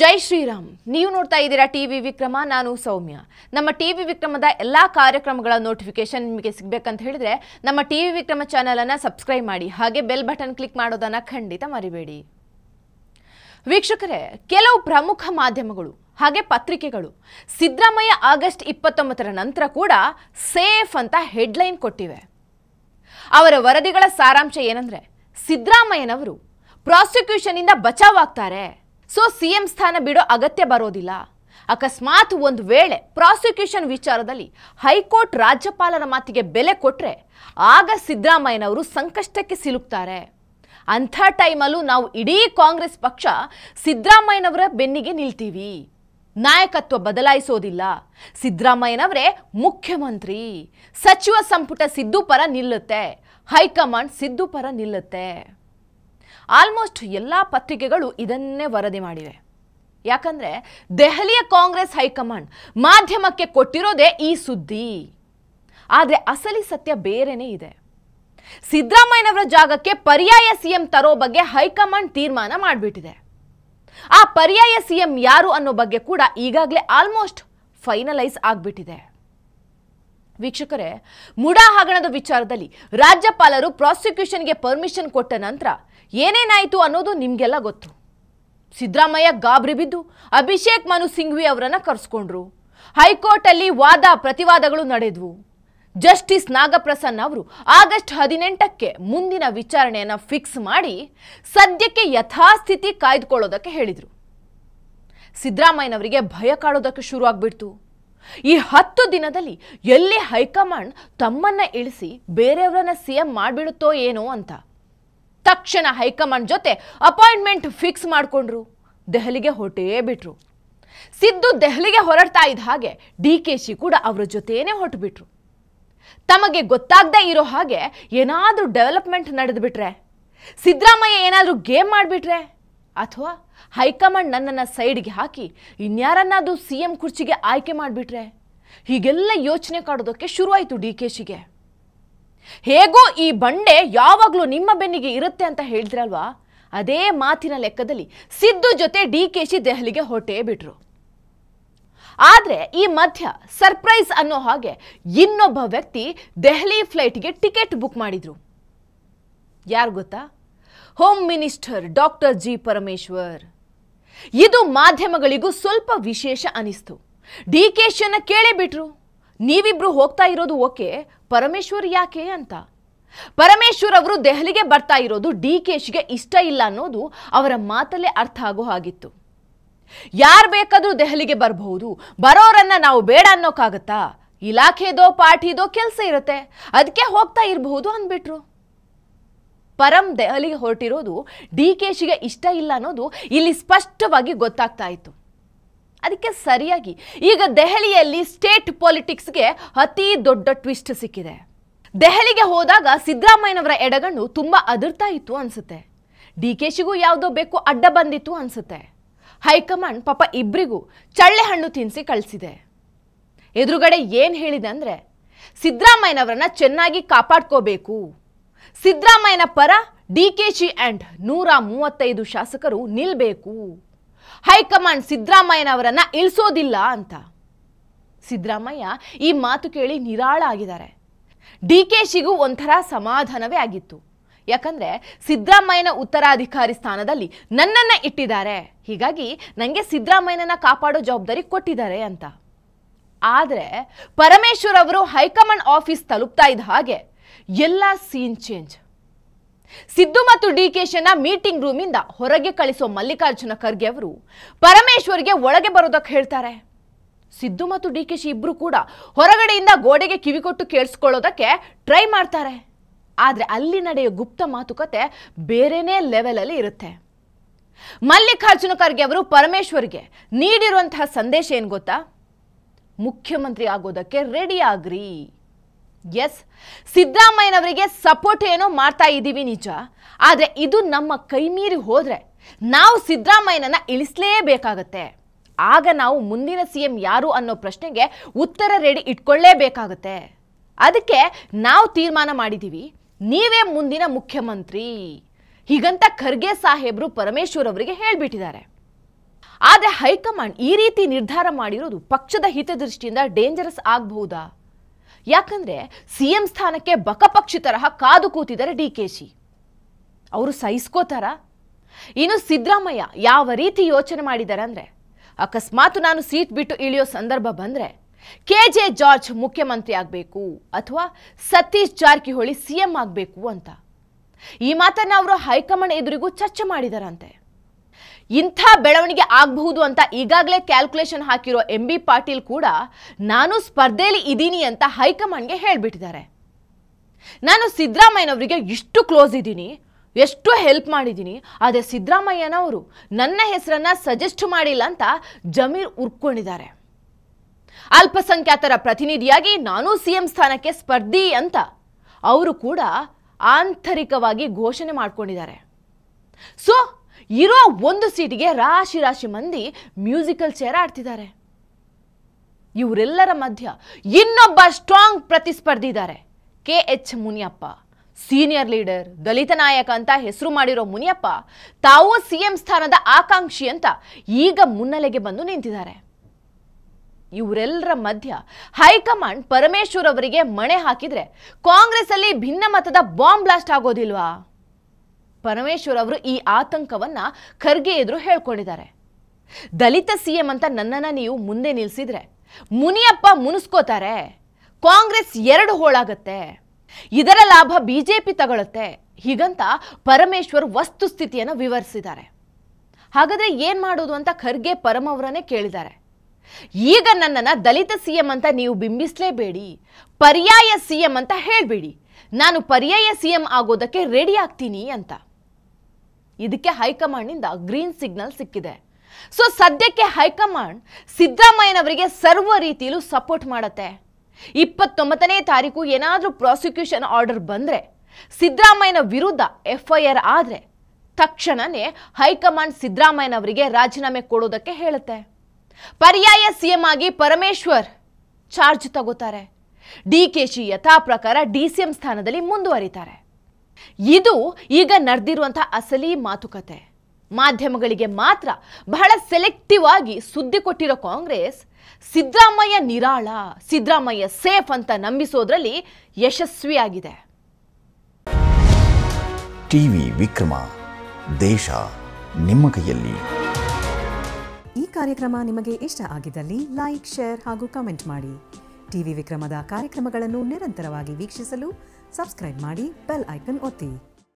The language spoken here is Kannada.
ಜೈ ಶ್ರೀರಾಮ್ ನೀವು ನೋಡ್ತಾ ಇದ್ದೀರಾ ಟಿವಿ ವಿಕ್ರಮ ನಾನು ಸೌಮ್ಯ ನಮ್ಮ ಟಿವಿ ವಿಕ್ರಮದ ಎಲ್ಲ ಕಾರ್ಯಕ್ರಮಗಳ ನೋಟಿಫಿಕೇಶನ್ ನಿಮಗೆ ಸಿಗಬೇಕಂತ ಹೇಳಿದ್ರೆ ನಮ್ಮ ಟಿವಿ ವಿಕ್ರಮ ಚಾನಲನ್ನು ಸಬ್ಸ್ಕ್ರೈಬ್ ಮಾಡಿ ಹಾಗೆ ಬೆಲ್ ಬಟನ್ ಕ್ಲಿಕ್ ಮಾಡೋದನ್ನು ಖಂಡಿತ ಮರಿಬೇಡಿ ವೀಕ್ಷಕರೇ ಕೆಲವು ಪ್ರಮುಖ ಮಾಧ್ಯಮಗಳು ಹಾಗೆ ಪತ್ರಿಕೆಗಳು ಸಿದ್ದರಾಮಯ್ಯ ಆಗಸ್ಟ್ ಇಪ್ಪತ್ತೊಂಬತ್ತರ ನಂತರ ಕೂಡ ಸೇಫ್ ಅಂತ ಹೆಡ್ಲೈನ್ ಕೊಟ್ಟಿವೆ ಅವರ ವರದಿಗಳ ಸಾರಾಂಶ ಏನಂದರೆ ಸಿದ್ದರಾಮಯ್ಯನವರು ಪ್ರಾಸಿಕ್ಯೂಷನಿಂದ ಬಚಾವಾಗ್ತಾರೆ ಸೊ ಸಿಎಂ ಸ್ಥಾನ ಬಿಡೋ ಅಗತ್ಯ ಬರೋದಿಲ್ಲ ಅಕಸ್ಮಾತ್ ಒಂದು ವೇಳೆ ಪ್ರಾಸಿಕ್ಯೂಷನ್ ವಿಚಾರದಲ್ಲಿ ಹೈಕೋರ್ಟ್ ರಾಜ್ಯಪಾಲರ ಮಾತಿಗೆ ಬೆಲೆ ಕೊಟ್ಟರೆ ಆಗ ಸಿದ್ದರಾಮಯ್ಯನವರು ಸಂಕಷ್ಟಕ್ಕೆ ಸಿಲುಕ್ತಾರೆ ಅಂಥ ಟೈಮಲ್ಲೂ ನಾವು ಇಡೀ ಕಾಂಗ್ರೆಸ್ ಪಕ್ಷ ಸಿದ್ದರಾಮಯ್ಯನವರ ಬೆನ್ನಿಗೆ ನಿಲ್ತೀವಿ ನಾಯಕತ್ವ ಬದಲಾಯಿಸೋದಿಲ್ಲ ಸಿದ್ದರಾಮಯ್ಯನವರೇ ಮುಖ್ಯಮಂತ್ರಿ ಸಚಿವ ಸಂಪುಟ ಸಿದ್ದು ಪರ ನಿಲ್ಲುತ್ತೆ ಹೈಕಮಾಂಡ್ ಸಿದ್ದು ಪರ ನಿಲ್ಲುತ್ತೆ ಆಲ್ಮೋಸ್ಟ್ ಎಲ್ಲ ಪತ್ರಿಕೆಗಳು ಇದನ್ನೇ ವರದಿ ಮಾಡಿವೆ ಯಾಕಂದರೆ ದೆಹಲಿಯ ಕಾಂಗ್ರೆಸ್ ಹೈಕಮಾಂಡ್ ಮಾಧ್ಯಮಕ್ಕೆ ಕೊಟ್ಟಿರೋದೇ ಈ ಸುದ್ದಿ ಆದರೆ ಅಸಲಿ ಸತ್ಯ ಬೇರೆನೇ ಇದೆ ಸಿದ್ದರಾಮಯ್ಯನವರ ಜಾಗಕ್ಕೆ ಪರ್ಯಾಯ ಸಿಎಂ ತರೋ ಬಗ್ಗೆ ಹೈಕಮಾಂಡ್ ತೀರ್ಮಾನ ಮಾಡಿಬಿಟ್ಟಿದೆ ಆ ಪರ್ಯಾಯ ಸಿಎಂ ಯಾರು ಅನ್ನೋ ಬಗ್ಗೆ ಕೂಡ ಈಗಾಗಲೇ ಆಲ್ಮೋಸ್ಟ್ ಫೈನಲೈಸ್ ಆಗಿಬಿಟ್ಟಿದೆ ವೀಕ್ಷಕರೇ ಮುಡಾ ಹಗರಣದ ವಿಚಾರದಲ್ಲಿ ರಾಜ್ಯಪಾಲರು ಪ್ರಾಸಿಕ್ಯೂಷನ್ಗೆ ಪರ್ಮಿಷನ್ ಕೊಟ್ಟ ನಂತರ ಏನೇನಾಯಿತು ಅನ್ನೋದು ನಿಮಗೆಲ್ಲ ಗೊತ್ತು ಸಿದ್ದರಾಮಯ್ಯ ಗಾಬರಿ ಬಿದ್ದು ಅಭಿಷೇಕ್ ಮನು ಸಿಂಘ್ವಿ ಅವರನ್ನು ಕರೆಸ್ಕೊಂಡ್ರು ಹೈಕೋರ್ಟಲ್ಲಿ ವಾದ ಪ್ರತಿವಾದಗಳು ನಡೆದವು ಜಸ್ಟಿಸ್ ನಾಗಪ್ರಸನ್ನ ಅವರು ಆಗಸ್ಟ್ ಹದಿನೆಂಟಕ್ಕೆ ಮುಂದಿನ ವಿಚಾರಣೆಯನ್ನು ಫಿಕ್ಸ್ ಮಾಡಿ ಸದ್ಯಕ್ಕೆ ಯಥಾಸ್ಥಿತಿ ಕಾಯ್ದುಕೊಳ್ಳೋದಕ್ಕೆ ಹೇಳಿದರು ಸಿದ್ದರಾಮಯ್ಯನವರಿಗೆ ಭಯ ಕಾಡೋದಕ್ಕೆ ಶುರುವಾಗ್ಬಿಡ್ತು ಈ ಹತ್ತು ದಿನದಲ್ಲಿ ಎಲ್ಲಿ ಹೈಕಮಾಂಡ್ ತಮ್ಮನ್ನ ಇಳಿಸಿ ಬೇರೆಯವರನ್ನ ಸಿಎಂ ಮಾಡಿಬಿಡುತ್ತೋ ಏನೋ ಅಂತ ತಕ್ಷಣ ಹೈಕಮಾಂಡ್ ಜೊತೆ ಅಪಾಯಿಂಟ್ಮೆಂಟ್ ಫಿಕ್ಸ್ ಮಾಡಿಕೊಂಡ್ರು ದೆಹಲಿಗೆ ಹೊರಟೇ ಬಿಟ್ರು ಸಿದ್ದು ದೆಹಲಿಗೆ ಹೊರಡ್ತಾ ಇದ್ದ ಹಾಗೆ ಡಿ ಕೆ ಶಿ ಕೂಡ ಅವರ ಜೊತೆಯೇ ಹೊಟ್ಟುಬಿಟ್ರು ಬಿಟ್ರು ತಮಗೆ ಗೊತ್ತಾಗ್ದೇ ಇರೋ ಹಾಗೆ ಏನಾದರೂ ಡೆವಲಪ್ಮೆಂಟ್ ನಡೆದುಬಿಟ್ರೆ ಸಿದ್ದರಾಮಯ್ಯ ಏನಾದರೂ ಗೇಮ್ ಮಾಡಿಬಿಟ್ರೆ ಅಥವಾ ಹೈಕಮಾಂಡ್ ನನ್ನನ್ನು ಸೈಡ್ಗೆ ಹಾಕಿ ಇನ್ಯಾರನ್ನಾದರೂ ಸಿ ಎಂ ಕುರ್ಚಿಗೆ ಆಯ್ಕೆ ಮಾಡಿಬಿಟ್ರೆ ಹೀಗೆಲ್ಲ ಯೋಚನೆ ಕಾಡೋದಕ್ಕೆ ಶುರುವಾಯಿತು ಡಿ ಕೆ ಶಿಗೆ ಹೇಗೋ ಈ ಬಂಡೆ ಯಾವಾಗಲೂ ನಿಮ್ಮ ಬೆನ್ನಿಗೆ ಇರುತ್ತೆ ಅಂತ ಹೇಳಿದ್ರಲ್ವಾ ಅದೇ ಮಾತಿನ ಲೆಕ್ಕದಲ್ಲಿ ಸಿದ್ದು ಜೊತೆ ಡಿ ಕೆ ಶಿ ದೆಹಲಿಗೆ ಹೊಟ್ಟೆ ಬಿಟ್ರು ಆದರೆ ಈ ಮಧ್ಯ ಸರ್ಪ್ರೈಸ್ ಅನ್ನೋ ಹಾಗೆ ಇನ್ನೊಬ್ಬ ವ್ಯಕ್ತಿ ದೆಹಲಿ ಫ್ಲೈಟ್ಗೆ ಟಿಕೆಟ್ ಬುಕ್ ಮಾಡಿದರು ಯಾರು ಗೊತ್ತಾ home minister doctor G Parameshwar ಇದು ಮಾಧ್ಯಮಗಳಿಗೂ ಸ್ವಲ್ಪ ವಿಶೇಷ ಅನಿಸ್ತು ಡಿ ಕೆ ಶಿಯನ್ನು ಕೇಳೇ ಬಿಟ್ರು ನೀವಿಬ್ರು ಹೋಗ್ತಾ ಇರೋದು ಓಕೆ ಪರಮೇಶ್ವರ್ ಯಾಕೆ ಅಂತ ಪರಮೇಶ್ವರ್ ಅವರು ದೆಹಲಿಗೆ ಬರ್ತಾ ಇರೋದು ಡಿ ಕೆ ಇಷ್ಟ ಇಲ್ಲ ಅನ್ನೋದು ಅವರ ಮಾತಲ್ಲೇ ಅರ್ಥ ಆಗೋ ಹಾಗಿತ್ತು ಯಾರು ಬೇಕಾದರೂ ದೆಹಲಿಗೆ ಬರಬಹುದು ಬರೋರನ್ನ ನಾವು ಬೇಡ ಅನ್ನೋಕ್ಕಾಗತ್ತಾ ಇಲಾಖೆದೋ ಪಾರ್ಟಿದೋ ಕೆಲಸ ಇರುತ್ತೆ ಅದಕ್ಕೆ ಹೋಗ್ತಾ ಇರಬಹುದು ಅಂದ್ಬಿಟ್ರು ಪರಂ ದೆಹಲಿಗೆ ಹೊರಟಿರೋದು ಡಿ ಕೆ ಶಿಗೆ ಇಷ್ಟ ಇಲ್ಲ ಅನ್ನೋದು ಇಲ್ಲಿ ಸ್ಪಷ್ಟವಾಗಿ ಗೊತ್ತಾಗ್ತಾ ಇತ್ತು ಅದಕ್ಕೆ ಸರಿಯಾಗಿ ಈಗ ದೆಹಲಿಯಲ್ಲಿ ಸ್ಟೇಟ್ ಪಾಲಿಟಿಕ್ಸ್ಗೆ ಅತಿ ದೊಡ್ಡ ಟ್ವಿಸ್ಟ್ ಸಿಕ್ಕಿದೆ ದೆಹಲಿಗೆ ಹೋದಾಗ ಸಿದ್ದರಾಮಯ್ಯನವರ ಎಡಗಣ್ಣು ತುಂಬ ಅದಿರ್ತಾ ಇತ್ತು ಅನಿಸುತ್ತೆ ಡಿ ಕೆ ಶಿಗೂ ಯಾವುದೋ ಬೇಕು ಅಡ್ಡ ಬಂದಿತ್ತು ಅನಿಸುತ್ತೆ ಹೈಕಮಾಂಡ್ ಪಾಪ ಇಬ್ಬರಿಗೂ ಚಳ್ಳೆ ಹಣ್ಣು ತಿನ್ನಿಸಿ ಕಳಿಸಿದೆ ಎದುರುಗಡೆ ಏನು ಹೇಳಿದೆ ಅಂದರೆ ಸಿದ್ದರಾಮಯ್ಯನವರನ್ನ ಚೆನ್ನಾಗಿ ಕಾಪಾಡ್ಕೋಬೇಕು ಸಿದ್ದರಾಮಯ್ಯನ ಪರ ಡಿಕೆಶಿ ಅಂಡ್ ನೂರ ಮೂವತ್ತೈದು ಶಾಸಕರು ನಿಲ್ಲಬೇಕು ಹೈಕಮಾಂಡ್ ಸಿದ್ದರಾಮಯ್ಯನವರನ್ನ ಇಳಿಸೋದಿಲ್ಲ ಅಂತ ಸಿದ್ದರಾಮಯ್ಯ ಈ ಮಾತು ಕೇಳಿ ನಿರಾಳ ಆಗಿದ್ದಾರೆ ಡಿ ಕೆ ಶಿಗೂ ಒಂಥರ ಸಮಾಧಾನವೇ ಆಗಿತ್ತು ಯಾಕಂದ್ರೆ ಸಿದ್ದರಾಮಯ್ಯನ ಉತ್ತರಾಧಿಕಾರಿ ಸ್ಥಾನದಲ್ಲಿ ನನ್ನನ್ನು ಇಟ್ಟಿದ್ದಾರೆ ಹೀಗಾಗಿ ನನಗೆ ಸಿದ್ದರಾಮಯ್ಯನ ಕಾಪಾಡೋ ಜವಾಬ್ದಾರಿ ಕೊಟ್ಟಿದ್ದಾರೆ ಅಂತ ಆದರೆ ಪರಮೇಶ್ವರ್ ಅವರು ಹೈಕಮಾಂಡ್ ಆಫೀಸ್ ತಲುಪ್ತಾ ಇದ್ದ ಹಾಗೆ ಎಲ್ಲ ಸೀನ್ ಚೇಂಜ್ ಸಿದ್ದು ಮತ್ತು ಡಿಕೆಶನ ಮೀಟಿಂಗ್ ರೂಮಿಂದ ಹೊರಗೆ ಕಳಿಸೋ ಮಲ್ಲಿಕಾರ್ಜುನ ಖರ್ಗೆ ಅವರು ಪರಮೇಶ್ವರ್ಗೆ ಒಳಗೆ ಬರೋದಕ್ಕೆ ಹೇಳ್ತಾರೆ ಸಿದ್ದು ಮತ್ತು ಡಿಕೆಶಿ ಇಬ್ರು ಕೂಡ ಹೊರಗಡೆಯಿಂದ ಗೋಡೆಗೆ ಕಿವಿಕೊಟ್ಟು ಕೇಳಿಸ್ಕೊಳ್ಳೋದಕ್ಕೆ ಟ್ರೈ ಮಾಡ್ತಾರೆ ಆದರೆ ಅಲ್ಲಿ ನಡೆಯೋ ಗುಪ್ತ ಮಾತುಕತೆ ಬೇರೆನೇ ಲೆವೆಲಲ್ಲಿ ಇರುತ್ತೆ ಮಲ್ಲಿಕಾರ್ಜುನ ಖರ್ಗೆ ಅವರು ಪರಮೇಶ್ವರ್ಗೆ ನೀಡಿರುವಂತಹ ಸಂದೇಶ ಏನು ಗೊತ್ತಾ ಮುಖ್ಯಮಂತ್ರಿ ಆಗೋದಕ್ಕೆ ರೆಡಿ ಆಗ್ರಿ ಎಸ್ ಸಿದ್ದರಾಮಯ್ಯನವರಿಗೆ ಸಪೋರ್ಟ್ ಏನೋ ಮಾಡ್ತಾ ಇದ್ದೀವಿ ನಿಜ ಆದರೆ ಇದು ನಮ್ಮ ಕೈ ಮೀರಿ ಹೋದರೆ ನಾವು ಸಿದ್ದರಾಮಯ್ಯನನ್ನು ಇಳಿಸಲೇಬೇಕಾಗತ್ತೆ ಆಗ ನಾವು ಮುಂದಿನ ಸಿ ಎಂ ಯಾರು ಅನ್ನೋ ಪ್ರಶ್ನೆಗೆ ಉತ್ತರ ರೆಡಿ ಇಟ್ಕೊಳ್ಳೇಬೇಕಾಗತ್ತೆ ಅದಕ್ಕೆ ನಾವು ತೀರ್ಮಾನ ಮಾಡಿದ್ದೀವಿ ನೀವೇ ಮುಂದಿನ ಮುಖ್ಯಮಂತ್ರಿ ಹೀಗಂತ ಖರ್ಗೆ ಸಾಹೇಬರು ಪರಮೇಶ್ವರ್ ಅವರಿಗೆ ಹೇಳಿಬಿಟ್ಟಿದ್ದಾರೆ ಆದರೆ ಹೈಕಮಾಂಡ್ ಈ ರೀತಿ ನಿರ್ಧಾರ ಮಾಡಿರೋದು ಪಕ್ಷದ ಹಿತದೃಷ್ಟಿಯಿಂದ ಡೇಂಜರಸ್ ಆಗಬಹುದಾ ಯಾಕಂದ್ರೆ ಸಿಎಂ ಸ್ಥಾನಕ್ಕೆ ಬಕಪಕ್ಷಿ ತರಹ ಕಾದು ಕೂತಿದ್ದಾರೆ ಡಿ ಕೆ ಶಿ ಅವರು ಸಹಿಸ್ಕೋತಾರ ಇನ್ನು ಸಿದ್ದರಾಮಯ್ಯ ಯಾವ ರೀತಿ ಯೋಚನೆ ಮಾಡಿದ್ದಾರೆ ಅಂದ್ರೆ ಅಕಸ್ಮಾತ್ ನಾನು ಸೀಟ್ ಬಿಟ್ಟು ಇಳಿಯೋ ಸಂದರ್ಭ ಬಂದ್ರೆ ಕೆ ಜೆ ಜಾರ್ಜ್ ಮುಖ್ಯಮಂತ್ರಿ ಆಗಬೇಕು ಅಥವಾ ಸತೀಶ್ ಜಾರಕಿಹೊಳಿ ಸಿಎಂ ಆಗಬೇಕು ಅಂತ ಈ ಮಾತನ್ನ ಅವರು ಹೈಕಮಾಂಡ್ ಎದುರಿಗೂ ಚರ್ಚೆ ಮಾಡಿದಾರಂತೆ ಇಂಥ ಬೆಳವಣಿಗೆ ಆಗಬಹುದು ಅಂತ ಈಗಾಗಲೇ ಕ್ಯಾಲ್ಕುಲೇಷನ್ ಹಾಕಿರೋ ಎಂ ಬಿ ಪಾಟೀಲ್ ಕೂಡ ನಾನು ಸ್ಪರ್ಧೆಯಲ್ಲಿ ಇದ್ದೀನಿ ಅಂತ ಹೈಕಮಾಂಡ್ಗೆ ಹೇಳಿಬಿಟ್ಟಿದ್ದಾರೆ ನಾನು ಸಿದ್ದರಾಮಯ್ಯನವರಿಗೆ ಇಷ್ಟು ಕ್ಲೋಸ್ ಇದ್ದೀನಿ ಎಷ್ಟು ಹೆಲ್ಪ್ ಮಾಡಿದ್ದೀನಿ ಆದರೆ ಸಿದ್ದರಾಮಯ್ಯನವರು ನನ್ನ ಹೆಸರನ್ನು ಸಜೆಸ್ಟ್ ಮಾಡಿಲ್ಲ ಅಂತ ಜಮೀರ್ ಉರ್ಕೊಂಡಿದ್ದಾರೆ ಅಲ್ಪಸಂಖ್ಯಾತರ ಪ್ರತಿನಿಧಿಯಾಗಿ ನಾನು ಸಿ ಎಂ ಸ್ಥಾನಕ್ಕೆ ಸ್ಪರ್ಧಿ ಅಂತ ಅವರು ಕೂಡ ಆಂತರಿಕವಾಗಿ ಘೋಷಣೆ ಮಾಡಿಕೊಂಡಿದ್ದಾರೆ ಸೊ ಇರೋ ಒಂದು ಸೀಟಿಗೆ ರಾಶಿ ರಾಶಿ ಮಂದಿ ಮ್ಯೂಸಿಕಲ್ ಚೇರ್ ಆಡ್ತಿದ್ದಾರೆ ಇವರೆಲ್ಲರ ಮಧ್ಯ ಇನ್ನೊಬ್ಬ ಸ್ಟ್ರಾಂಗ್ ಪ್ರತಿಸ್ಪರ್ಧಿ ಇದ್ದಾರೆ K H Muniyappa senior leader ದಲಿತ ನಾಯಕ ಅಂತ ಹೆಸರು ಮಾಡಿರೋ ಮುನಿಯಪ್ಪ ತಾವು ಸಿಎಂ ಸ್ಥಾನದ ಆಕಾಂಕ್ಷಿ ಅಂತ ಈಗ ಮುನ್ನೆಲೆಗೆ ಬಂದು ನಿಂತಿದ್ದಾರೆ ಇವರೆಲ್ಲರ ಮಧ್ಯ ಹೈಕಮಾಂಡ್ ಪರಮೇಶ್ವರ್ ಅವರಿಗೆ ಮಣೆ ಹಾಕಿದ್ರೆ ಕಾಂಗ್ರೆಸ್ ಅಲ್ಲಿ ಮತದ ಬಾಂಬ್ ಬ್ಲಾಸ್ಟ್ ಆಗೋದಿಲ್ವಾ ಪರಮೇಶ್ವರ್ ಅವರು ಈ ಆತಂಕವನ್ನು ಖರ್ಗೆ ಎದುರು ಹೇಳ್ಕೊಂಡಿದ್ದಾರೆ ದಲಿತ ಸಿ ಅಂತ ನನ್ನನ್ನು ನೀವು ಮುಂದೆ ನಿಲ್ಲಿಸಿದ್ರೆ ಮುನಿಯಪ್ಪ ಮುನಿಸ್ಕೋತಾರೆ ಕಾಂಗ್ರೆಸ್ ಎರಡು ಹೋಳಾಗತ್ತೆ ಇದರ ಲಾಭ ಬಿ ಜೆ ಪಿ ತಗೊಳುತ್ತೆ ಹೀಗಂತ ಪರಮೇಶ್ವರ್ ವಸ್ತುಸ್ಥಿತಿಯನ್ನು ವಿವರಿಸಿದ್ದಾರೆ ಹಾಗಾದರೆ ಏನು ಮಾಡೋದು ಅಂತ ಖರ್ಗೆ ಅವರನ್ನೇ ಕೇಳಿದ್ದಾರೆ ಈಗ ನನ್ನನ್ನು ದಲಿತ ಸಿ ಎಂ ಅಂತ ನೀವು ಬಿಂಬಿಸಲೇಬೇಡಿ ಪರ್ಯಾಯ ಸಿ ಎಂ ಅಂತ ಹೇಳಬೇಡಿ ನಾನು ಪರ್ಯಾಯ ಸಿ ಎಂ ಆಗೋದಕ್ಕೆ ರೆಡಿ ಆಗ್ತೀನಿ ಅಂತ ಇದಕ್ಕೆ ಹೈಕಮಾಂಡ್ನಿಂದ ಗ್ರೀನ್ ಸಿಗ್ನಲ್ ಸಿಕ್ಕಿದೆ ಸೊ ಸದ್ಯಕ್ಕೆ ಹೈಕಮಾಂಡ್ ಸಿದ್ದರಾಮಯ್ಯನವರಿಗೆ ಸರ್ವ ರೀತಿಯಲ್ಲೂ ಸಪೋರ್ಟ್ ಮಾಡುತ್ತೆ ಇಪ್ಪತ್ತೊಂಬತ್ತನೇ ತಾರೀಕು ಏನಾದರೂ ಪ್ರಾಸಿಕ್ಯೂಷನ್ ಆರ್ಡರ್ ಬಂದರೆ ಸಿದ್ದರಾಮಯ್ಯನ ವಿರುದ್ಧ ಎಫ್ಐಆರ್ ಆರ್ ಆದರೆ ತಕ್ಷಣವೇ ಹೈಕಮಾಂಡ್ ಸಿದ್ದರಾಮಯ್ಯನವರಿಗೆ ರಾಜೀನಾಮೆ ಕೊಡೋದಕ್ಕೆ ಹೇಳುತ್ತೆ ಪರ್ಯಾಯ ಸಿಎಂ ಆಗಿ ಪರಮೇಶ್ವರ್ ಚಾರ್ಜ್ ತಗೋತಾರೆ ಡಿ ಕೆ ಶಿ ಯಥಾ ಪ್ರಕಾರ ಡಿ ಸಿ ಎಂ ಸ್ಥಾನದಲ್ಲಿ ಮುಂದುವರಿತಾರೆ ಇದು ಈಗ ನಡೆದಿರುವಂತಹ ಅಸಲಿ ಮಾತುಕತೆ ಮಾಧ್ಯಮಗಳಿಗೆ ಮಾತ್ರ ಬಹಳ ಸೆಲೆಕ್ಟಿವ್ ಆಗಿ ಸುದ್ದಿ ಕೊಟ್ಟಿರೋ ಕಾಂಗ್ರೆಸ್ ಸಿದ್ದರಾಮಯ್ಯ ನಿರಾಳ ಸಿದ್ದರಾಮಯ್ಯ ಸೇಫ್ ಅಂತ ನಂಬಿಸೋದ್ರಲ್ಲಿ ಯಶಸ್ವಿಯಾಗಿದೆ ಟಿವಿ ವಿಕ್ರಮ ದೇಶ ನಿಮ್ಮ ಕೈಯಲ್ಲಿ ಈ ಕಾರ್ಯಕ್ರಮ ನಿಮಗೆ ಇಷ್ಟ ಆಗಿದ್ದಲ್ಲಿ ಲೈಕ್ ಶೇರ್ ಹಾಗೂ ಕಮೆಂಟ್ ಮಾಡಿ ಟಿವಿ ವಿಕ್ರಮದ ಕಾರ್ಯಕ್ರಮಗಳನ್ನು ನಿರಂತರವಾಗಿ ವೀಕ್ಷಿಸಲು ಸಬ್ಸ್ಕ್ರೈಬ್ ಮಾಡಿ ಬೆಲ್ ಐಕನ್ ಒತ್ತಿ